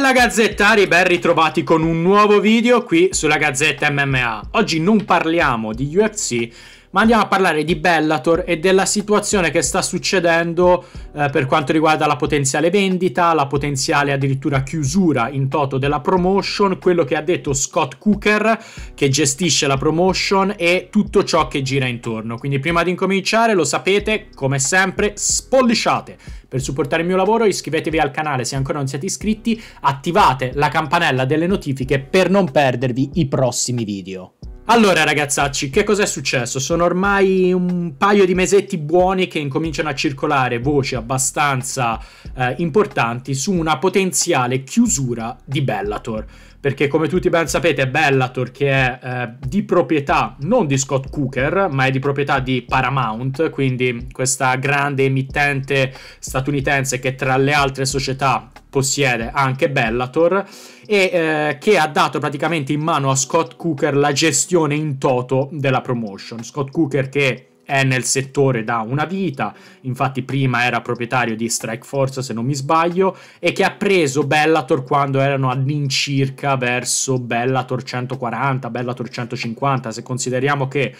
Bella gazzettari, ben ritrovati con un nuovo video qui sulla Gazzetta MMA. Oggi non parliamo di UFC, ma andiamo a parlare di Bellator e della situazione che sta succedendo eh, per quanto riguarda la potenziale vendita, la potenziale addirittura chiusura in toto della promotion, quello che ha detto Scott Cooker che gestisce la promotion e tutto ciò che gira intorno. Quindi prima di incominciare, lo sapete, come sempre, spollisciate. Per supportare il mio lavoro iscrivetevi al canale se ancora non siete iscritti, attivate la campanella delle notifiche per non perdervi i prossimi video. Allora ragazzacci, che cos'è successo? Sono ormai un paio di mesetti buoni che incominciano a circolare voci abbastanza eh, importanti su una potenziale chiusura di Bellator. Perché come tutti ben sapete Bellator che è eh, di proprietà non di Scott Cooker ma è di proprietà di Paramount, quindi questa grande emittente statunitense che tra le altre società possiede anche Bellator e eh, che ha dato praticamente in mano a Scott Cooker la gestione in toto della promotion. Scott Cooker che è nel settore da una vita, infatti prima era proprietario di Strike Force se non mi sbaglio, e che ha preso Bellator quando erano all'incirca verso Bellator 140, Bellator 150, se consideriamo che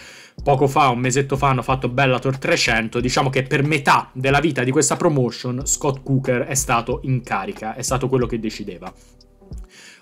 poco fa, un mesetto fa hanno fatto Bellator 300, diciamo che per metà della vita di questa promotion Scott Cooker è stato in carica, è stato quello che decideva.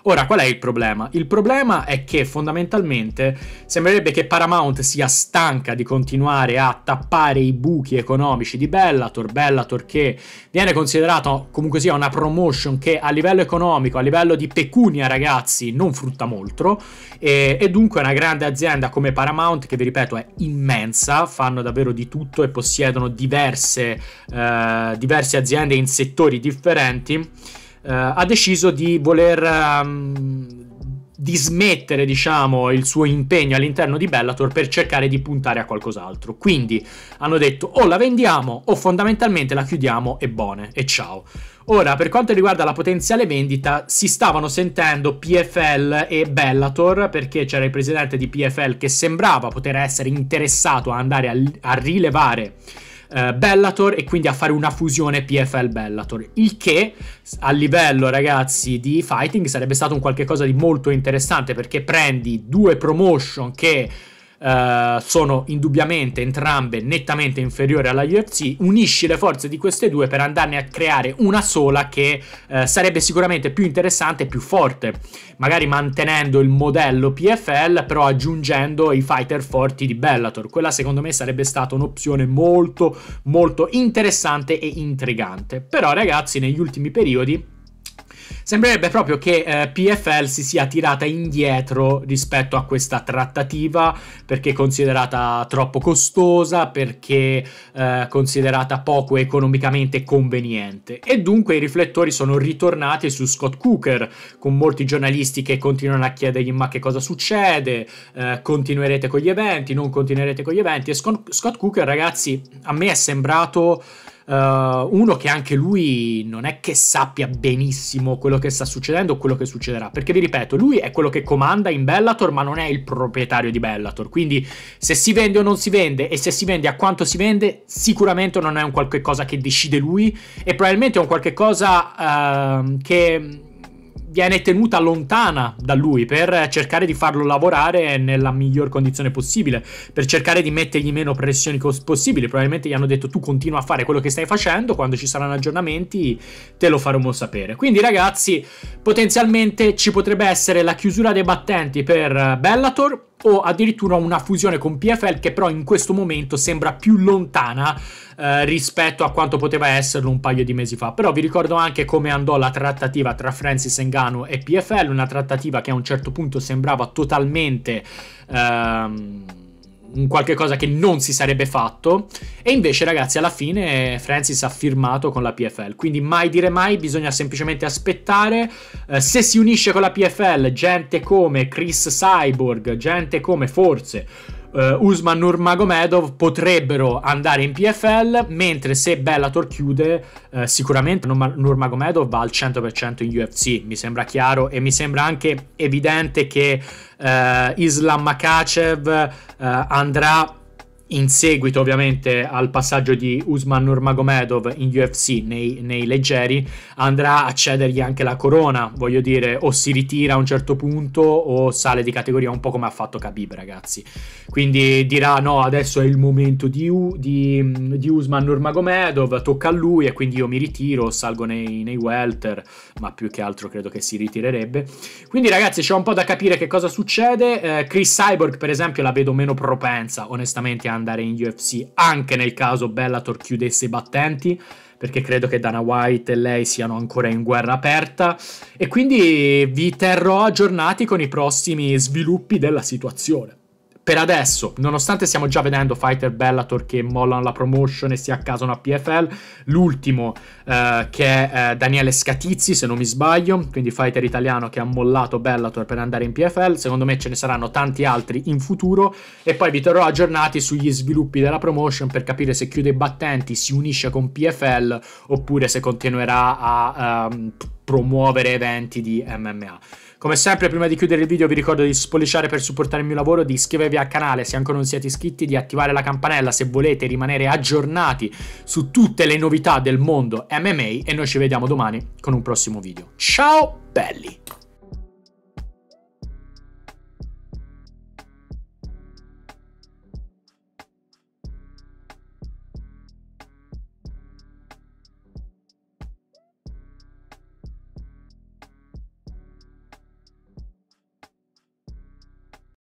Ora, qual è il problema? Il problema è che fondamentalmente sembrerebbe che Paramount sia stanca di continuare a tappare i buchi economici di Bellator, Bellator che viene considerato comunque sia una promotion che a livello economico, a livello di pecunia ragazzi, non frutta molto e, e dunque una grande azienda come Paramount che vi ripeto è immensa, fanno davvero di tutto e possiedono diverse, eh, diverse aziende in settori differenti eh, ha deciso di voler um, ehm, dismettere diciamo, il suo impegno all'interno di Bellator per cercare di puntare a qualcos'altro. Quindi hanno detto o la vendiamo o fondamentalmente la chiudiamo e buone e ciao. Ora, per quanto riguarda la potenziale vendita, si stavano sentendo PFL e Bellator perché c'era il presidente di PFL che sembrava poter essere interessato a andare a, a rilevare eh, Bellator e quindi a fare una fusione PFL Bellator, il che a livello ragazzi di fighting sarebbe stato un qualche cosa di molto interessante perché prendi due promotion che eh, sono indubbiamente entrambe nettamente inferiori alla UFC, unisci le forze di queste due per andarne a creare una sola che eh, sarebbe sicuramente più interessante e più forte, magari mantenendo il modello PFL però aggiungendo i fighter forti di Bellator. Quella secondo me sarebbe stata un'opzione molto molto interessante e intrigante. Però ragazzi negli ultimi periodi Sembrerebbe proprio che eh, PFL si sia tirata indietro rispetto a questa trattativa perché considerata troppo costosa, perché eh, considerata poco economicamente conveniente. E dunque i riflettori sono ritornati su Scott Cooker, con molti giornalisti che continuano a chiedergli ma che cosa succede, eh, continuerete con gli eventi, non continuerete con gli eventi. E Scott, Scott Cooker, ragazzi, a me è sembrato... Uh, uno che anche lui non è che sappia benissimo quello che sta succedendo o quello che succederà, perché vi ripeto, lui è quello che comanda in Bellator, ma non è il proprietario di Bellator, quindi se si vende o non si vende e se si vende a quanto si vende, sicuramente non è un qualche cosa che decide lui e probabilmente è un qualche cosa uh, che viene tenuta lontana da lui per cercare di farlo lavorare nella miglior condizione possibile, per cercare di mettergli meno pressioni cos- possibili. Probabilmente gli hanno detto tu continua a fare quello che stai facendo, quando ci saranno aggiornamenti te lo faremo sapere. Quindi ragazzi, potenzialmente ci potrebbe essere la chiusura dei battenti per Bellator o addirittura una fusione con PFL che però in questo momento sembra più lontana eh, rispetto a quanto poteva esserlo un paio di mesi fa. Però vi ricordo anche come andò la trattativa tra Francis Engano e PFL, una trattativa che a un certo punto sembrava totalmente... Ehm qualche cosa che non si sarebbe fatto. E invece, ragazzi, alla fine Francis ha firmato con la PFL. Quindi mai dire mai, bisogna semplicemente aspettare. Eh, se si unisce con la PFL gente come Chris Cyborg, gente come forse eh, Usman Nurmagomedov potrebbero andare in PFL, mentre se Bellator chiude, eh, sicuramente Nurmagomedov va al 100% in UFC, mi sembra chiaro e mi sembra anche evidente che eh, Islam Makachev eh, andrà in seguito ovviamente al passaggio di Usman Nurmagomedov in UFC nei, nei, leggeri, andrà a cedergli anche la corona, voglio dire, o si ritira a un certo punto o sale di categoria, un po' come ha fatto Khabib ragazzi. Quindi dirà no, adesso è il momento di, di, di Usman Nurmagomedov, tocca a lui e quindi io mi ritiro, salgo nei, nei welter, ma più che altro credo che si ritirerebbe. Quindi ragazzi c'è un po' da capire che cosa succede, eh, Chris Cyborg per esempio la vedo meno propensa onestamente andare in UFC anche nel caso Bellator chiudesse i battenti perché credo che Dana White e lei siano ancora in guerra aperta e quindi vi terrò aggiornati con i prossimi sviluppi della situazione per adesso, nonostante stiamo già vedendo Fighter Bellator che mollano la promotion e si accasano a PFL, l'ultimo eh, che è eh, Daniele Scatizzi, se non mi sbaglio, quindi fighter italiano che ha mollato Bellator per andare in PFL, secondo me ce ne saranno tanti altri in futuro e poi vi terrò aggiornati sugli sviluppi della promotion per capire se chiude i battenti, si unisce con PFL oppure se continuerà a... Um, promuovere eventi di MMA. Come sempre, prima di chiudere il video vi ricordo di spolliciare per supportare il mio lavoro, di iscrivervi al canale se ancora non siete iscritti, di attivare la campanella se volete rimanere aggiornati su tutte le novità del mondo MMA e noi ci vediamo domani con un prossimo video. Ciao belli!